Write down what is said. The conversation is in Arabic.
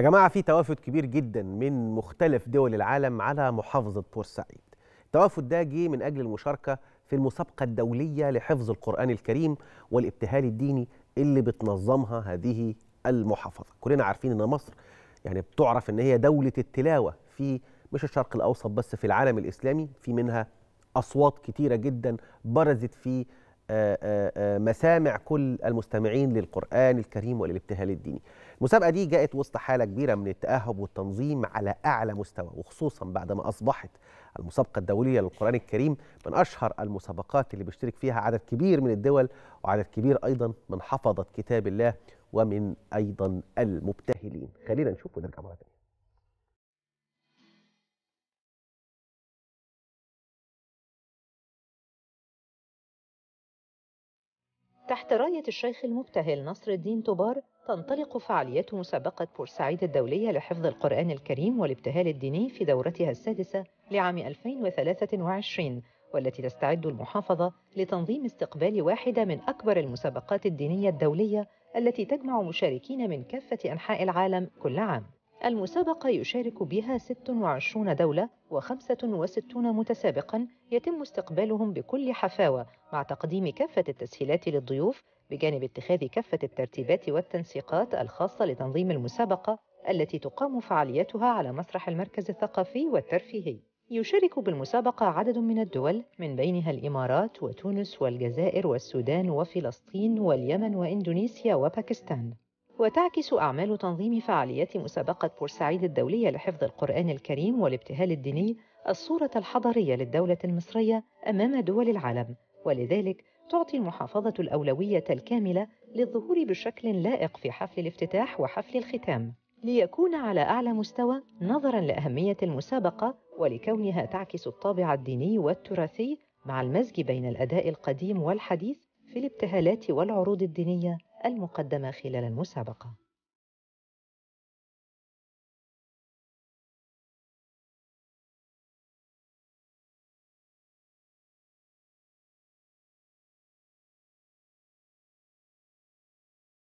يا جماعة في توافد كبير جدا من مختلف دول العالم على محافظة بورسعيد التوافد ده جه من أجل المشاركة في المسابقة الدولية لحفظ القرآن الكريم والابتهال الديني اللي بتنظمها هذه المحافظة كلنا عارفين أن مصر يعني بتعرف أن هي دولة التلاوة في مش الشرق الأوسط بس في العالم الإسلامي في منها أصوات كتيرة جدا برزت في آه، آه، آه، مسامع كل المستمعين للقرآن الكريم وللابتهال الديني المسابقة دي جاءت وسط حالة كبيرة من التأهب والتنظيم على أعلى مستوى وخصوصا بعدما أصبحت المسابقة الدولية للقرآن الكريم من أشهر المسابقات اللي بيشترك فيها عدد كبير من الدول وعدد كبير أيضا من حفظت كتاب الله ومن أيضا المبتهلين خلينا نشوف ونرجع مرة ثانيه تحت راية الشيخ المبتهل نصر الدين طبار تنطلق فعاليات مسابقة بورسعيد الدولية لحفظ القرآن الكريم والابتهال الديني في دورتها السادسة لعام 2023 والتي تستعد المحافظة لتنظيم استقبال واحدة من أكبر المسابقات الدينية الدولية التي تجمع مشاركين من كافة أنحاء العالم كل عام المسابقة يشارك بها 26 دولة و65 متسابقا يتم استقبالهم بكل حفاوة مع تقديم كافة التسهيلات للضيوف بجانب اتخاذ كافة الترتيبات والتنسيقات الخاصة لتنظيم المسابقة التي تقام فعاليتها على مسرح المركز الثقافي والترفيهي. يشارك بالمسابقة عدد من الدول من بينها الإمارات وتونس والجزائر والسودان وفلسطين واليمن وإندونيسيا وباكستان. وتعكس أعمال تنظيم فعاليات مسابقة بورسعيد الدولية لحفظ القرآن الكريم والابتهال الديني الصورة الحضارية للدولة المصرية أمام دول العالم، ولذلك تعطي المحافظة الأولوية الكاملة للظهور بشكل لائق في حفل الافتتاح وحفل الختام، ليكون على أعلى مستوى نظراً لأهمية المسابقة ولكونها تعكس الطابع الديني والتراثي مع المزج بين الأداء القديم والحديث في الابتهالات والعروض الدينية المقدمة خلال المسابقة